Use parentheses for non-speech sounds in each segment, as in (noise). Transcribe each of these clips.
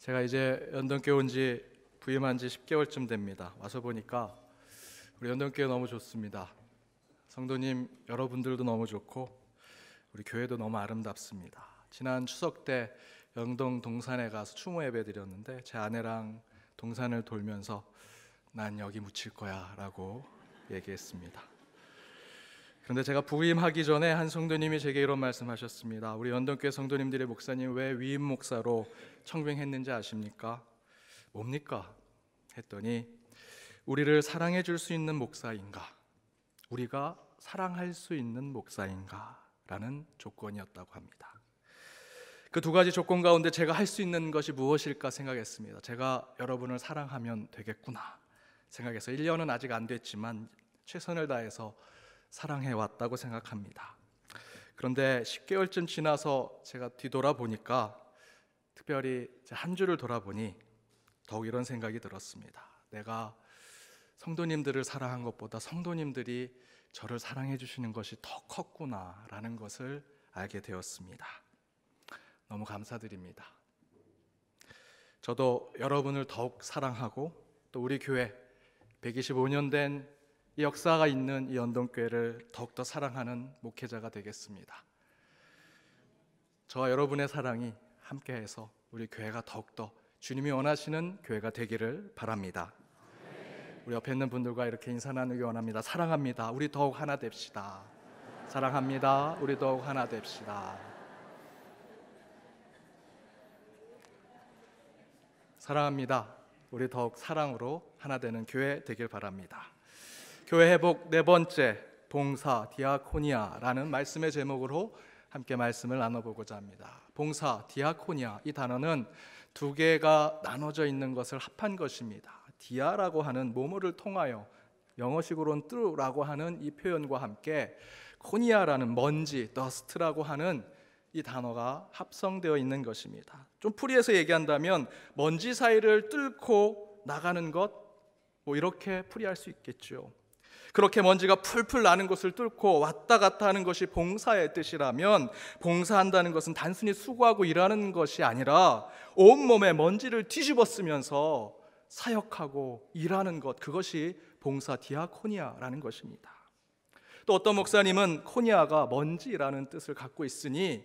제가 이제 연동교회 온 지 부임한 지 10개월쯤 됩니다. 와서 보니까 우리 연동교회 너무 좋습니다. 성도님 여러분들도 너무 좋고 우리 교회도 너무 아름답습니다. 지난 추석 때 영동 동산에 가서 추모 예배 드렸는데 제 아내랑 동산을 돌면서 난 여기 묻힐 거야라고 얘기했습니다. 근데 제가 부임하기 전에 한 성도님이 제게 이런 말씀하셨습니다. 우리 연동교회 성도님들이 목사님 왜 위임 목사로 청빙했는지 아십니까? 뭡니까? 했더니 우리를 사랑해 줄 수 있는 목사인가? 우리가 사랑할 수 있는 목사인가? 라는 조건이었다고 합니다. 그 두 가지 조건 가운데 제가 할 수 있는 것이 무엇일까 생각했습니다. 제가 여러분을 사랑하면 되겠구나 생각해서 1년은 아직 안 됐지만 최선을 다해서 사랑해 왔다고 생각합니다. 그런데 10개월쯤 지나서 제가 뒤돌아보니까 특별히 한 주를 돌아보니 더욱 이런 생각이 들었습니다. 내가 성도님들을 사랑한 것보다 성도님들이 저를 사랑해 주시는 것이 더 컸구나라는 것을 알게 되었습니다. 너무 감사드립니다. 저도 여러분을 더욱 사랑하고 또 우리 교회 125년 된 역사가 있는 이 연동교회를 더욱더 사랑하는 목회자가 되겠습니다. 저와 여러분의 사랑이 함께해서 우리 교회가 더욱더 주님이 원하시는 교회가 되기를 바랍니다. 우리 옆에 있는 분들과 이렇게 인사 나누기 원합니다. 사랑합니다. 우리 더욱 하나 됩시다. 사랑합니다. 우리 더욱 하나 됩시다. 사랑합니다. 우리 더욱 사랑으로 하나 되는 교회 되길 바랍니다. 교회 회복 네 번째 봉사 디아코니아라는 말씀의 제목으로 함께 말씀을 나눠보고자 합니다. 봉사 디아코니아 이 단어는 두 개가 나눠져 있는 것을 합한 것입니다. 디아라고 하는 몸을 통하여 영어식으로는 t 라고 하는 이 표현과 함께 코니아라는 먼지 d u s 라고 하는 이 단어가 합성되어 있는 것입니다. 좀 풀이해서 얘기한다면 먼지 사이를 뚫고 나가는 것 뭐 이렇게 풀이할 수 있겠죠. 그렇게 먼지가 풀풀 나는 곳을 뚫고 왔다 갔다 하는 것이 봉사의 뜻이라면 봉사한다는 것은 단순히 수고하고 일하는 것이 아니라 온몸에 먼지를 뒤집어 쓰면서 사역하고 일하는 것 그것이 봉사 디아코니아라는 것입니다. 또 어떤 목사님은 코니아가 먼지라는 뜻을 갖고 있으니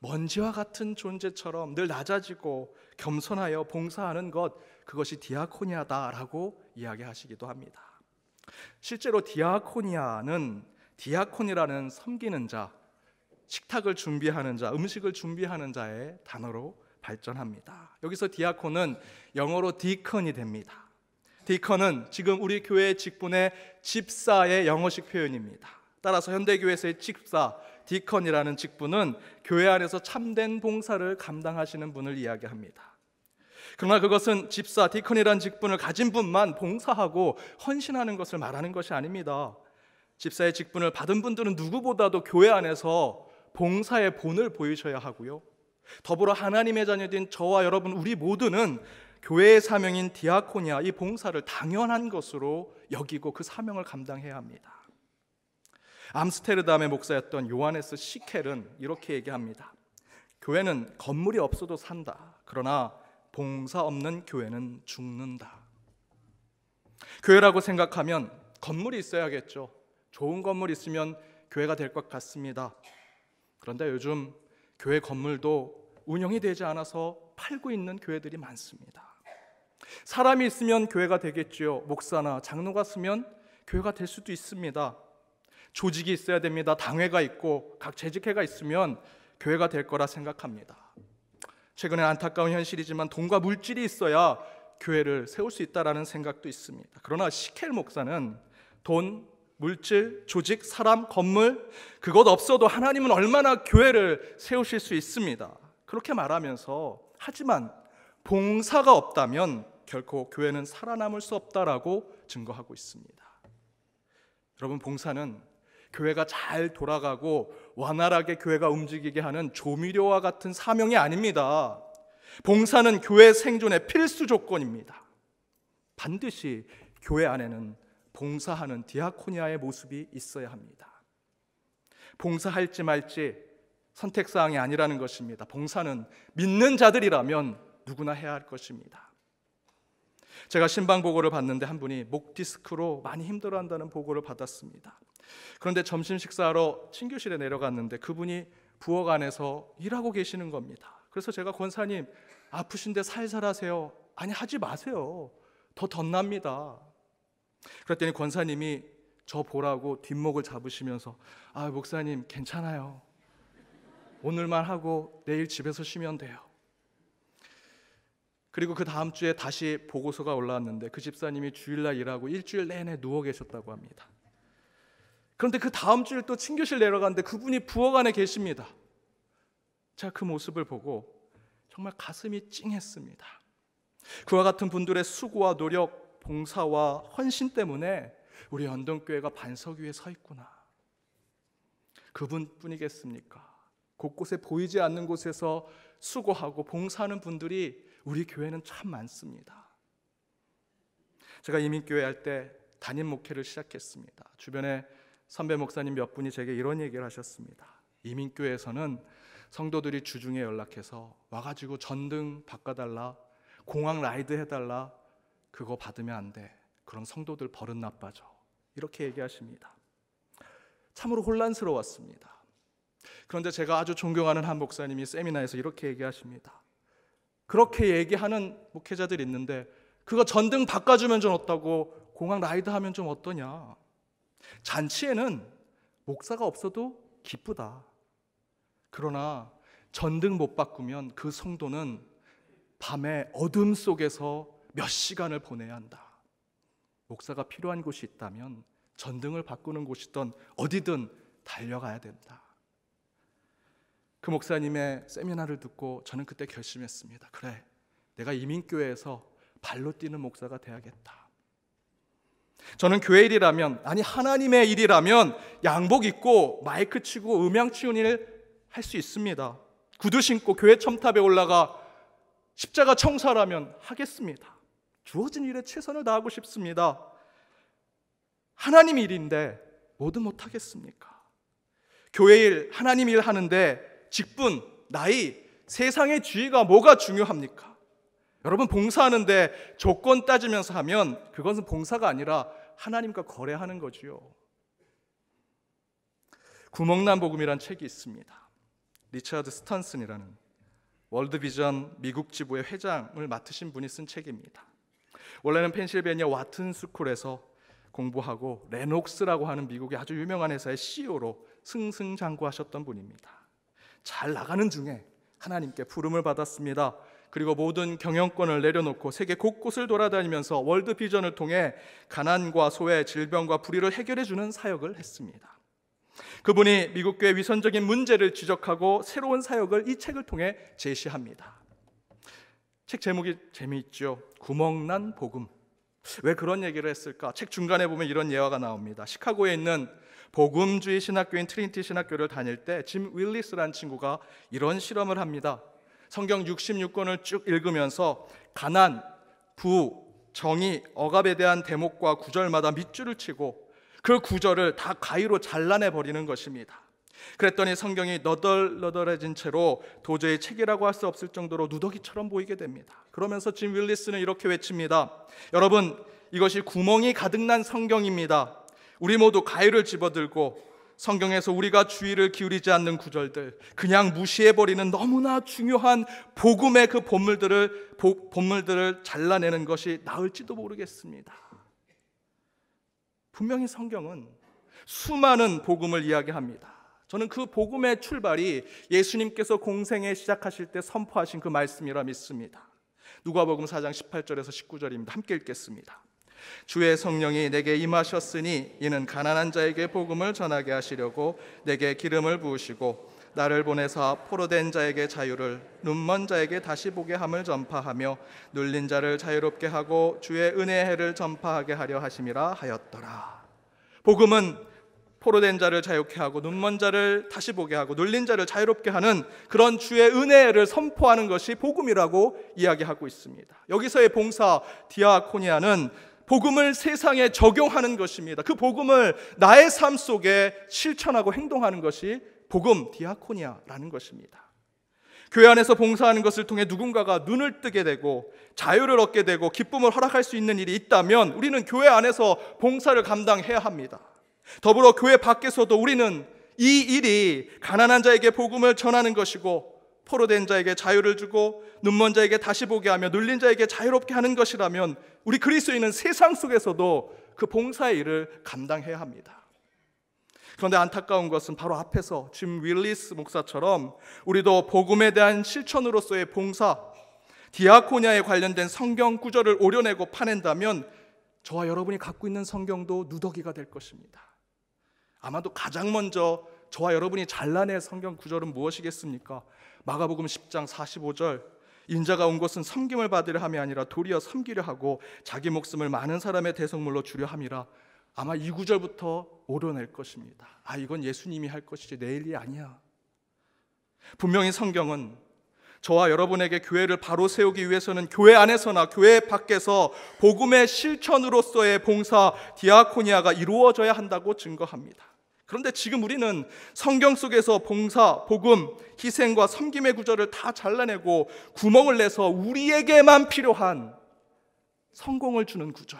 먼지와 같은 존재처럼 늘 낮아지고 겸손하여 봉사하는 것 그것이 디아코니아다라고 이야기하시기도 합니다. 실제로 디아코니아는 디아콘이라는 섬기는 자, 식탁을 준비하는 자, 음식을 준비하는 자의 단어로 발전합니다. 여기서 디아콘은 영어로 디컨이 됩니다. 디컨은 지금 우리 교회 직분의 집사의 영어식 표현입니다. 따라서 현대교회에서의 집사, 디컨이라는 직분은 교회 안에서 참된 봉사를 감당하시는 분을 이야기합니다. 그러나 그것은 집사, 디컨이란 직분을 가진 분만 봉사하고 헌신하는 것을 말하는 것이 아닙니다. 집사의 직분을 받은 분들은 누구보다도 교회 안에서 봉사의 본을 보이셔야 하고요. 더불어 하나님의 자녀된 저와 여러분 우리 모두는 교회의 사명인 디아코니아 이 봉사를 당연한 것으로 여기고 그 사명을 감당해야 합니다. 암스테르담의 목사였던 요하네스 시켈은 이렇게 얘기합니다. 교회는 건물이 없어도 산다. 그러나 봉사 없는 교회는 죽는다. 교회라고 생각하면 건물이 있어야겠죠. 좋은 건물 있으면 교회가 될 것 같습니다. 그런데 요즘 교회 건물도 운영이 되지 않아서 팔고 있는 교회들이 많습니다. 사람이 있으면 교회가 되겠지요. 목사나 장로가 쓰면 교회가 될 수도 있습니다. 조직이 있어야 됩니다. 당회가 있고 각 재직회가 있으면 교회가 될 거라 생각합니다. 최근에 안타까운 현실이지만 돈과 물질이 있어야 교회를 세울 수 있다라는 생각도 있습니다. 그러나 시켈 목사는 돈, 물질, 조직, 사람, 건물 그것 없어도 하나님은 얼마나 교회를 세우실 수 있습니다. 그렇게 말하면서 하지만 봉사가 없다면 결코 교회는 살아남을 수 없다라고 증거하고 있습니다. 여러분 봉사는 교회가 잘 돌아가고 완활하게 교회가 움직이게 하는 조미료와 같은 사명이 아닙니다. 봉사는 교회 생존의 필수 조건입니다. 반드시 교회 안에는 봉사하는 디아코니아의 모습이 있어야 합니다. 봉사할지 말지 선택사항이 아니라는 것입니다. 봉사는 믿는 자들이라면 누구나 해야 할 것입니다. 제가 신방 보고를 받는데 한 분이 목 디스크로 많이 힘들어한다는 보고를 받았습니다. 그런데 점심 식사하러 친교실에 내려갔는데 그분이 부엌 안에서 일하고 계시는 겁니다. 그래서 제가 권사님 아프신데 살살 하세요. 아니 하지 마세요. 더 덧납니다. 그랬더니 권사님이 저 보라고 뒷목을 잡으시면서 아 목사님 괜찮아요. 오늘만 하고 내일 집에서 쉬면 돼요. 그리고 그 다음 주에 다시 보고서가 올라왔는데 그 집사님이 주일날 일하고 일주일 내내 누워 계셨다고 합니다. 그런데 그 다음 주에또 친교실 내려가는데 그분이 부엌 안에 계십니다. 제가 그 모습을 보고 정말 가슴이 찡했습니다. 그와 같은 분들의 수고와 노력, 봉사와 헌신 때문에 우리 연동교회가 반석 위에 서 있구나. 그분뿐이겠습니까? 곳곳에 보이지 않는 곳에서 수고하고 봉사하는 분들이 우리 교회는 참 많습니다. 제가 이민교회 할 때 담임 목회를 시작했습니다. 주변에 선배 목사님 몇 분이 제게 이런 얘기를 하셨습니다. 이민교에서는 성도들이 주중에 연락해서 와가지고 전등 바꿔달라, 공항 라이드 해달라, 그거 받으면 안 돼. 그럼 성도들 버릇 나빠져. 이렇게 얘기하십니다. 참으로 혼란스러웠습니다. 그런데 제가 아주 존경하는 한 목사님이 세미나에서 이렇게 얘기하십니다. 그렇게 얘기하는 목회자들 있는데 그거 전등 바꿔주면 좀 어떠고 공항 라이드 하면 좀 어떠냐. 잔치에는 목사가 없어도 기쁘다. 그러나 전등 못 바꾸면 그 성도는 밤에 어둠 속에서 몇 시간을 보내야 한다. 목사가 필요한 곳이 있다면 전등을 바꾸는 곳이든 어디든 달려가야 된다. 그 목사님의 세미나를 듣고 저는 그때 결심했습니다. 그래, 내가 이민교회에서 발로 뛰는 목사가 되야겠다 저는 교회 일이라면, 아니, 하나님의 일이라면 양복 입고 마이크 치고 음향 치운 일 할 수 있습니다. 구두 신고 교회 첨탑에 올라가 십자가 청사라면 하겠습니다. 주어진 일에 최선을 다하고 싶습니다. 하나님 일인데 뭐든 못하겠습니까? 교회 일, 하나님 일 하는데 직분, 나이, 세상의 지위가 뭐가 중요합니까? 여러분, 봉사하는데 조건 따지면서 하면 그것은 봉사가 아니라 하나님과 거래하는 거지요. 구멍난 복음이란 책이 있습니다. 리차드 스탄슨이라는 월드비전 미국 지부의 회장을 맡으신 분이 쓴 책입니다. 원래는 펜실베니아 와튼 스쿨에서 공부하고 레녹스라고 하는 미국의 아주 유명한 회사의 CEO로 승승장구하셨던 분입니다. 잘 나가는 중에 하나님께 부름을 받았습니다. 그리고 모든 경영권을 내려놓고 세계 곳곳을 돌아다니면서 월드 비전을 통해 가난과 소외, 질병과 불의를 해결해 주는 사역을 했습니다. 그분이 미국교회 위선적인 문제를 지적하고 새로운 사역을 이 책을 통해 제시합니다. 책 제목이 재미있죠. 구멍난 복음. 왜 그런 얘기를 했을까? 책 중간에 보면 이런 예화가 나옵니다. 시카고에 있는 복음주의 신학교인 트린티 신학교를 다닐 때 짐 윌리스란 친구가 이런 실험을 합니다. 성경 66권을 쭉 읽으면서 가난, 부, 정의, 억압에 대한 대목과 구절마다 밑줄을 치고 그 구절을 다 가위로 잘라내 버리는 것입니다. 그랬더니 성경이 너덜너덜해진 채로 도저히 책이라고 할 수 없을 정도로 누더기처럼 보이게 됩니다. 그러면서 짐 윌리스는 이렇게 외칩니다. 여러분, 이것이 구멍이 가득 난 성경입니다. 우리 모두 가위를 집어들고 성경에서 우리가 주의를 기울이지 않는 구절들, 그냥 무시해버리는 너무나 중요한 복음의 그 본물들을, 복, 본물들을 잘라내는 것이 나을지도 모르겠습니다. 분명히 성경은 수많은 복음을 이야기합니다. 저는 그 복음의 출발이 예수님께서 공생에 시작하실 때 선포하신 그 말씀이라 믿습니다. 누가복음 4장 18절에서 19절입니다. 함께 읽겠습니다. 주의 성령이 내게 임하셨으니 이는 가난한 자에게 복음을 전하게 하시려고 내게 기름을 부으시고 나를 보내사 포로된 자에게 자유를 눈먼 자에게 다시 보게 함을 전파하며 눌린 자를 자유롭게 하고 주의 은혜의 해를 전파하게 하려 하심이라 하였더라. 복음은 포로된 자를 자유케 하고 눈먼 자를 다시 보게 하고 눌린 자를 자유롭게 하는 그런 주의 은혜를 선포하는 것이 복음이라고 이야기하고 있습니다. 여기서의 봉사 디아코니아는 복음을 세상에 적용하는 것입니다. 그 복음을 나의 삶 속에 실천하고 행동하는 것이 복음 디아코니아라는 것입니다. 교회 안에서 봉사하는 것을 통해 누군가가 눈을 뜨게 되고 자유를 얻게 되고 기쁨을 허락할 수 있는 일이 있다면 우리는 교회 안에서 봉사를 감당해야 합니다. 더불어 교회 밖에서도 우리는 이 일이 가난한 자에게 복음을 전하는 것이고 포로된 자에게 자유를 주고 눈먼 자에게 다시 보게 하며 눌린 자에게 자유롭게 하는 것이라면 우리 그리스도인은 세상 속에서도 그 봉사의 일을 감당해야 합니다. 그런데 안타까운 것은 바로 앞에서 짐 윌리스 목사처럼 우리도 복음에 대한 실천으로서의 봉사, 디아코냐에 관련된 성경 구절을 오려내고 파낸다면 저와 여러분이 갖고 있는 성경도 누더기가 될 것입니다. 아마도 가장 먼저 저와 여러분이 잘라낼 성경 구절은 무엇이겠습니까? 마가복음 10장 45절 인자가 온 것은 섬김을 받으려 함이 아니라 도리어 섬기려 하고 자기 목숨을 많은 사람의 대성물로 주려 함이라 아마 이 구절부터 오려낼 것입니다. 아 이건 예수님이 할 것이지 내 일이 아니야. 분명히 성경은 저와 여러분에게 교회를 바로 세우기 위해서는 교회 안에서나 교회 밖에서 복음의 실천으로서의 봉사 디아코니아가 이루어져야 한다고 증거합니다. 그런데 지금 우리는 성경 속에서 봉사, 복음, 희생과 섬김의 구절을 다 잘라내고 구멍을 내서 우리에게만 필요한 성공을 주는 구절,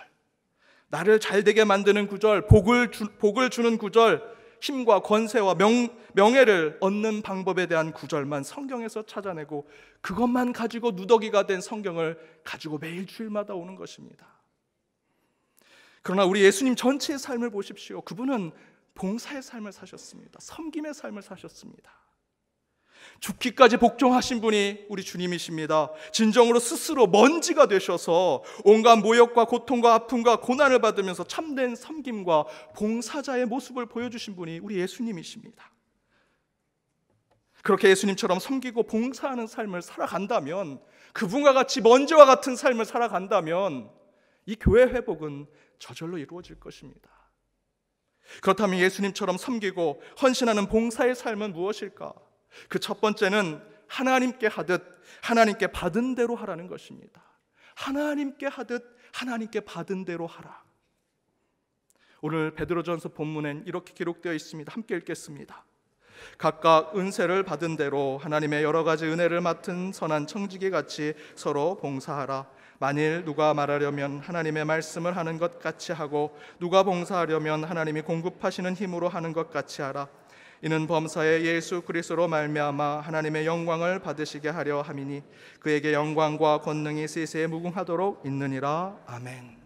나를 잘되게 만드는 구절, 복을, 주, 복을 주는 구절, 힘과 권세와 명, 명예를 얻는 방법에 대한 구절만 성경에서 찾아내고 그것만 가지고 누더기가 된 성경을 가지고 매일 주일마다 오는 것입니다. 그러나 우리 예수님 전체의 삶을 보십시오. 그분은 봉사의 삶을 사셨습니다. 섬김의 삶을 사셨습니다. 죽기까지 복종하신 분이 우리 주님이십니다. 진정으로 스스로 먼지가 되셔서 온갖 모욕과 고통과 아픔과 고난을 받으면서 참된 섬김과 봉사자의 모습을 보여주신 분이 우리 예수님이십니다. 그렇게 예수님처럼 섬기고 봉사하는 삶을 살아간다면 그분과 같이 먼지와 같은 삶을 살아간다면 이 교회 회복은 저절로 이루어질 것입니다. 그렇다면 예수님처럼 섬기고 헌신하는 봉사의 삶은 무엇일까? 그 첫 번째는 하나님께 하듯 하나님께 받은 대로 하라는 것입니다. 하나님께 하듯 하나님께 받은 대로 하라. 오늘 베드로전서 본문엔 이렇게 기록되어 있습니다. 함께 읽겠습니다. 각각 은세를 받은 대로 하나님의 여러 가지 은혜를 맡은 선한 청지기 같이 서로 봉사하라. 만일 누가 말하려면 하나님의 말씀을 하는 것 같이 하고 누가 봉사하려면 하나님이 공급하시는 힘으로 하는 것 같이 하라. 이는 범사에 예수 그리스도로 말미암아 하나님의 영광을 받으시게 하려 함이니 그에게 영광과 권능이 세세에 무궁하도록 있느니라. 아멘.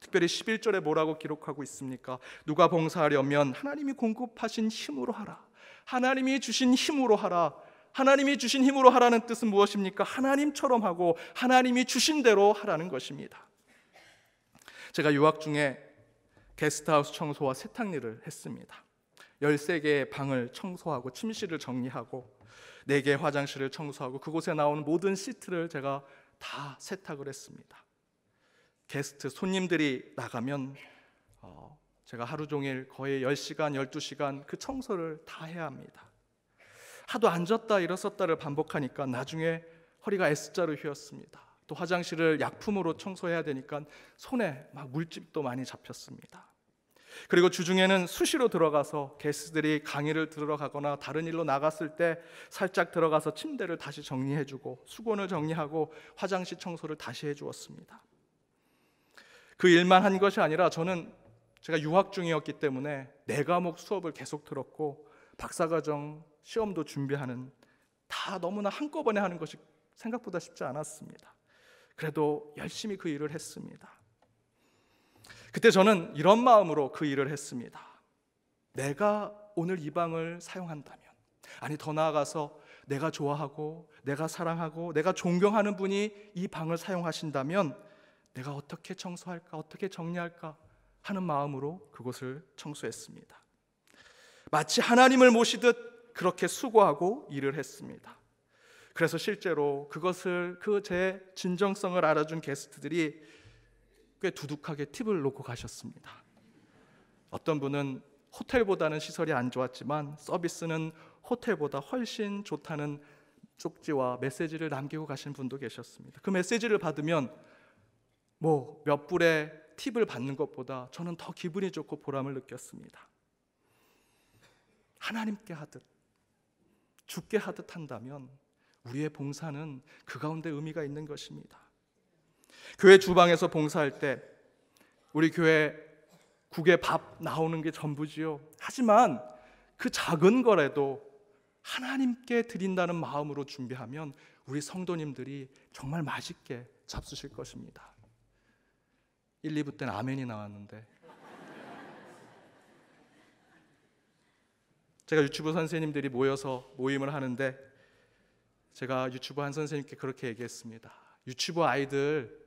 특별히 11절에 뭐라고 기록하고 있습니까? 누가 봉사하려면 하나님이 공급하신 힘으로 하라. 하나님이 주신 힘으로 하라. 하나님이 주신 힘으로 하라는 뜻은 무엇입니까? 하나님처럼 하고 하나님이 주신 대로 하라는 것입니다. 제가 유학 중에 게스트하우스 청소와 세탁일을 했습니다. 13개의 방을 청소하고 침실을 정리하고 4개의 화장실을 청소하고 그곳에 나오는 모든 시트를 제가 다 세탁을 했습니다. 게스트 손님들이 나가면 어, 제가 하루 종일 거의 10시간, 12시간 그 청소를 다 해야 합니다. 하도 앉았다 일어섰다를 반복하니까 나중에 허리가 S자로 휘었습니다. 또 화장실을 약품으로 청소해야 되니까 손에 막 물집도 많이 잡혔습니다. 그리고 주중에는 수시로 들어가서 게스트들이 강의를 들어가거나 다른 일로 나갔을 때 살짝 들어가서 침대를 다시 정리해주고 수건을 정리하고 화장실 청소를 다시 해주었습니다. 그 일만 한 것이 아니라 저는 제가 유학 중이었기 때문에 네 과목 수업을 계속 들었고 박사과정 시험도 준비하는 다 너무나 한꺼번에 하는 것이 생각보다 쉽지 않았습니다. 그래도 열심히 그 일을 했습니다. 그때 저는 이런 마음으로 그 일을 했습니다. 내가 오늘 이 방을 사용한다면, 아니 더 나아가서 내가 좋아하고 내가 사랑하고 내가 존경하는 분이 이 방을 사용하신다면 내가 어떻게 청소할까, 어떻게 정리할까 하는 마음으로 그곳을 청소했습니다. 마치 하나님을 모시듯 그렇게 수고하고 일을 했습니다. 그래서 실제로 그것을 그 제 진정성을 알아준 게스트들이 꽤 두둑하게 팁을 놓고 가셨습니다. 어떤 분은 호텔보다는 시설이 안 좋았지만 서비스는 호텔보다 훨씬 좋다는 쪽지와 메시지를 남기고 가신 분도 계셨습니다. 그 메시지를 받으면 뭐 몇 불의 팁을 받는 것보다 저는 더 기분이 좋고 보람을 느꼈습니다. 하나님께 하듯 죽게 하듯 한다면 우리의 봉사는 그 가운데 의미가 있는 것입니다. 교회 주방에서 봉사할 때 우리 교회 국에 밥 나오는 게 전부지요. 하지만 그 작은 거라도 하나님께 드린다는 마음으로 준비하면 우리 성도님들이 정말 맛있게 잡수실 것입니다. 1, 2부 때는 아멘이 나왔는데 제가 유튜브 선생님들이 모여서 모임을 하는데 제가 유튜브 한 선생님께 그렇게 얘기했습니다. 유튜브 아이들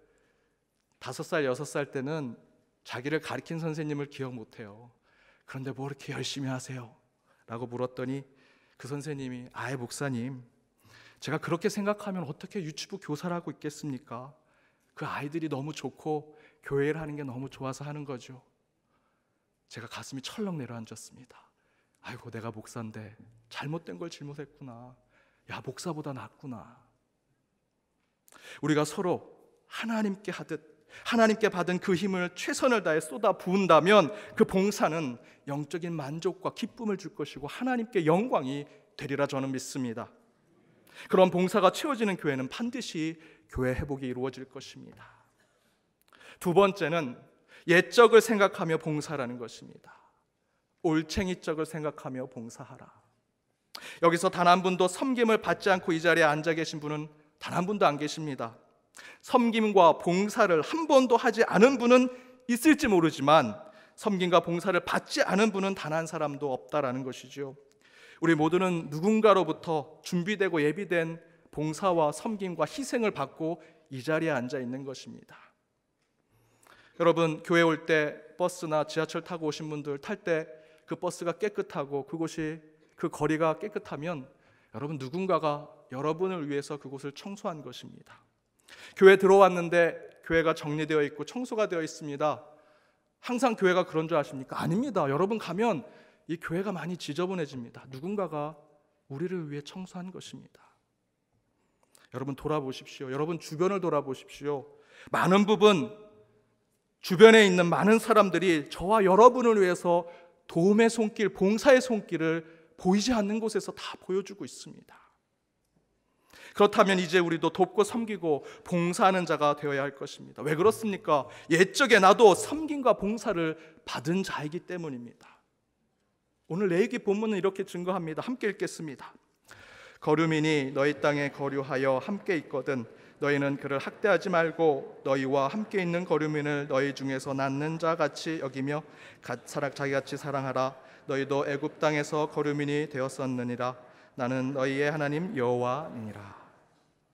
다섯 살, 여섯 살 때는 자기를 가르친 선생님을 기억 못해요. 그런데 뭐 이렇게 열심히 하세요? 라고 물었더니 그 선생님이 아예 목사님, 제가 그렇게 생각하면 어떻게 유튜브 교사를 하고 있겠습니까? 그 아이들이 너무 좋고 교회를 하는 게 너무 좋아서 하는 거죠. 제가 가슴이 철렁 내려앉았습니다. 아이고 내가 목사인데 잘못된 걸 잘못했구나. 야 목사보다 낫구나. 우리가 서로 하나님께 하듯 하나님께 받은 그 힘을 최선을 다해 쏟아 부은다면 그 봉사는 영적인 만족과 기쁨을 줄 것이고 하나님께 영광이 되리라 저는 믿습니다. 그런 봉사가 채워지는 교회는 반드시 교회 회복이 이루어질 것입니다. 두 번째는 예적을 생각하며 봉사라는 것입니다. 올챙이적을 생각하며 봉사하라. 여기서 단 한 분도 섬김을 받지 않고 이 자리에 앉아 계신 분은 단 한 분도 안 계십니다. 섬김과 봉사를 한 번도 하지 않은 분은 있을지 모르지만 섬김과 봉사를 받지 않은 분은 단 한 사람도 없다라는 것이지요. 우리 모두는 누군가로부터 준비되고 예비된 봉사와 섬김과 희생을 받고 이 자리에 앉아 있는 것입니다. 여러분 교회 올 때 버스나 지하철 타고 오신 분들 탈때 그 버스가 깨끗하고 그곳이 그 거리가 깨끗하면 여러분 누군가가 여러분을 위해서 그곳을 청소한 것입니다. 교회 들어왔는데 교회가 정리되어 있고 청소가 되어 있습니다. 항상 교회가 그런 줄 아십니까? 아닙니다. 여러분 가면 이 교회가 많이 지저분해집니다. 누군가가 우리를 위해 청소한 것입니다. 여러분 돌아보십시오. 여러분 주변을 돌아보십시오. 많은 부분 주변에 있는 많은 사람들이 저와 여러분을 위해서 도움의 손길, 봉사의 손길을 보이지 않는 곳에서 다 보여주고 있습니다. 그렇다면 이제 우리도 돕고 섬기고 봉사하는 자가 되어야 할 것입니다. 왜 그렇습니까? 옛적에 나도 섬김과 봉사를 받은 자이기 때문입니다. 오늘 레위기 본문은 이렇게 증거합니다. 함께 읽겠습니다. 거류민이 너희 땅에 거류하여 함께 있거든 너희는 그를 학대하지 말고 너희와 함께 있는 거류민을 너희 중에서 낳는 자 같이 여기며 사락 자기같이 사랑하라 너희도 애굽 땅에서 거류민이 되었었느니라 나는 너희의 하나님 여호와니라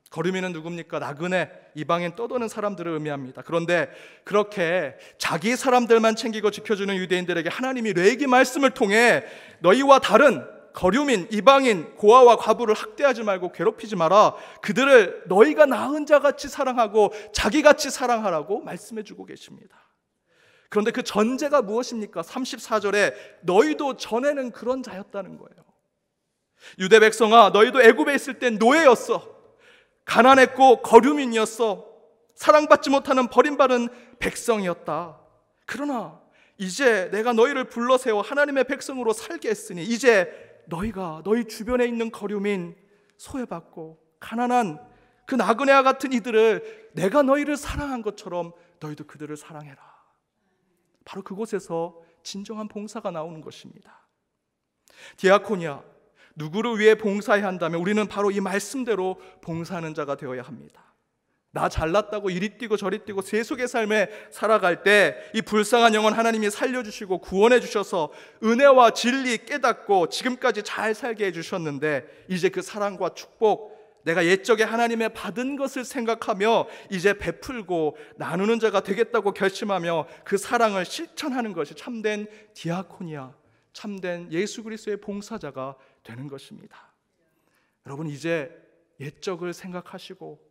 거류민은 누굽니까? 나그네 이방인 떠도는 사람들을 의미합니다. 그런데 그렇게 자기 사람들만 챙기고 지켜주는 유대인들에게 하나님이 레기 말씀을 통해 너희와 다른 거류민, 이방인, 고아와 과부를 학대하지 말고 괴롭히지 마라. 그들을 너희가 낳은 자같이 사랑하고 자기같이 사랑하라고 말씀해 주고 계십니다. 그런데 그 전제가 무엇입니까? 34절에 너희도 전에는 그런 자였다는 거예요. 유대 백성아, 너희도 애굽에 있을 땐 노예였어. 가난했고 거류민이었어. 사랑받지 못하는 버림받은 백성이었다. 그러나 이제 내가 너희를 불러 세워 하나님의 백성으로 살게 했으니 이제 너희가 너희 주변에 있는 거류민 소외받고 가난한 그 나그네와 같은 이들을 내가 너희를 사랑한 것처럼 너희도 그들을 사랑해라. 바로 그곳에서 진정한 봉사가 나오는 것입니다. 디아코니아 누구를 위해 봉사해야 한다면 우리는 바로 이 말씀대로 봉사하는 자가 되어야 합니다. 나 잘났다고 이리 뛰고 저리 뛰고 세속의 삶에 살아갈 때 이 불쌍한 영혼 하나님이 살려주시고 구원해 주셔서 은혜와 진리 깨닫고 지금까지 잘 살게 해주셨는데 이제 그 사랑과 축복 내가 옛적에 하나님의 받은 것을 생각하며 이제 베풀고 나누는 자가 되겠다고 결심하며 그 사랑을 실천하는 것이 참된 디아코니아 참된 예수 그리스도의 봉사자가 되는 것입니다 여러분 이제 옛적을 생각하시고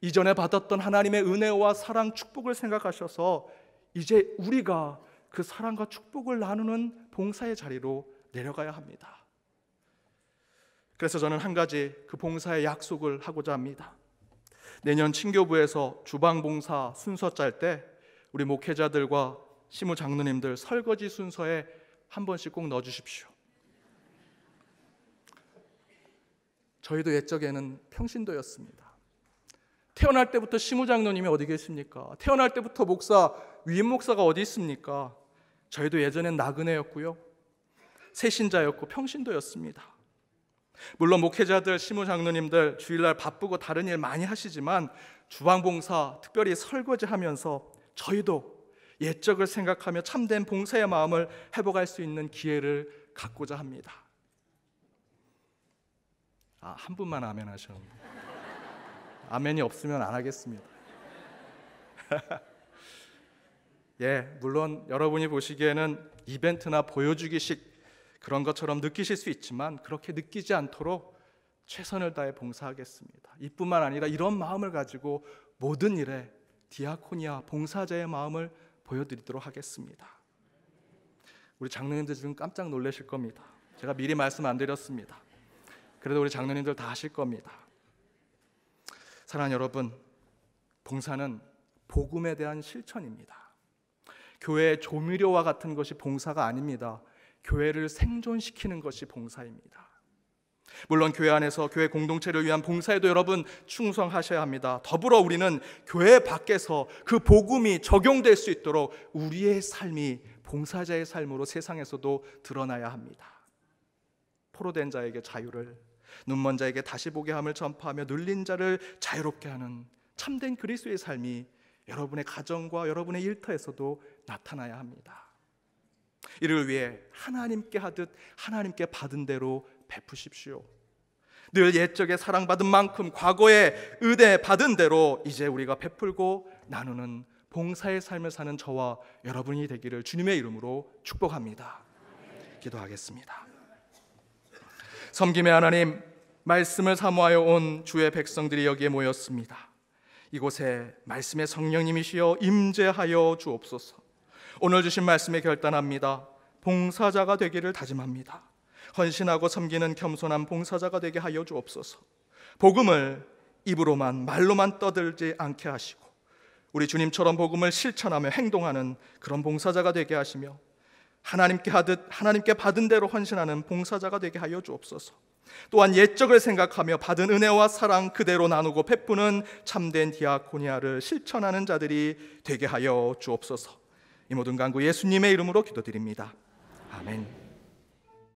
이전에 받았던 하나님의 은혜와 사랑 축복을 생각하셔서 이제 우리가 그 사랑과 축복을 나누는 봉사의 자리로 내려가야 합니다. 그래서 저는 한 가지 그 봉사의 약속을 하고자 합니다. 내년 친교부에서 주방 봉사 순서 짤 때 우리 목회자들과 시무 장로님들 설거지 순서에 한 번씩 꼭 넣어 주십시오. 저희도 옛적에는 평신도였습니다. 태어날 때부터 시무장로님이 어디 계십니까? 태어날 때부터 목사, 위임 목사가 어디 있습니까? 저희도 예전엔 나그네였고요. 세신자였고 평신도였습니다. 물론 목회자들, 시무장로님들 주일날 바쁘고 다른 일 많이 하시지만 주방 봉사, 특별히 설거지 하면서 저희도 예적을 생각하며 참된 봉사의 마음을 회복할 수 있는 기회를 갖고자 합니다. 아, 한 분만 아멘 하셨네요. 아멘이 없으면 안 하겠습니다. (laughs) 예, 물론 여러분이 보시기에는 이벤트나 보여주기식 그런 것처럼 느끼실 수 있지만 그렇게 느끼지 않도록 최선을 다해 봉사하겠습니다. 이뿐만 아니라 이런 마음을 가지고 모든 일에 디아코니아 봉사자의 마음을 보여드리도록 하겠습니다. 우리 장로님들 지금 깜짝 놀라실 겁니다. 제가 미리 말씀 안 드렸습니다. 그래도 우리 장로님들 다 하실 겁니다. 사랑하는 여러분, 봉사는 복음에 대한 실천입니다. 교회의 조미료와 같은 것이 봉사가 아닙니다. 교회를 생존시키는 것이 봉사입니다. 물론 교회 안에서 교회 공동체를 위한 봉사에도 여러분 충성하셔야 합니다. 더불어 우리는 교회 밖에서 그 복음이 적용될 수 있도록 우리의 삶이 봉사자의 삶으로 세상에서도 드러나야 합니다. 포로된 자에게 자유를 눈먼 자에게 다시 보게 함을 전파하며 눌린 자를 자유롭게 하는 참된 그리스도의 삶이 여러분의 가정과 여러분의 일터에서도 나타나야 합니다. 이를 위해 하나님께 하듯 하나님께 받은 대로 베푸십시오. 늘 옛적에 사랑받은 만큼 과거에 의대 받은 대로 이제 우리가 베풀고 나누는 봉사의 삶을 사는 저와 여러분이 되기를 주님의 이름으로 축복합니다. 기도하겠습니다. 섬김의 하나님, 말씀을 사모하여 온 주의 백성들이 여기에 모였습니다. 이곳에 말씀의 성령님이시여 임재하여 주옵소서. 오늘 주신 말씀에 결단합니다. 봉사자가 되기를 다짐합니다. 헌신하고 섬기는 겸손한 봉사자가 되게 하여 주옵소서. 복음을 입으로만 말로만 떠들지 않게 하시고 우리 주님처럼 복음을 실천하며 행동하는 그런 봉사자가 되게 하시며 하나님께 하듯 하나님께 받은 대로 헌신하는 봉사자가 되게 하여 주옵소서. 또한 옛적을 생각하며 받은 은혜와 사랑 그대로 나누고 베푸는 참된 디아코니아를 실천하는 자들이 되게 하여 주옵소서. 이 모든 간구 예수님의 이름으로 기도드립니다. 아멘.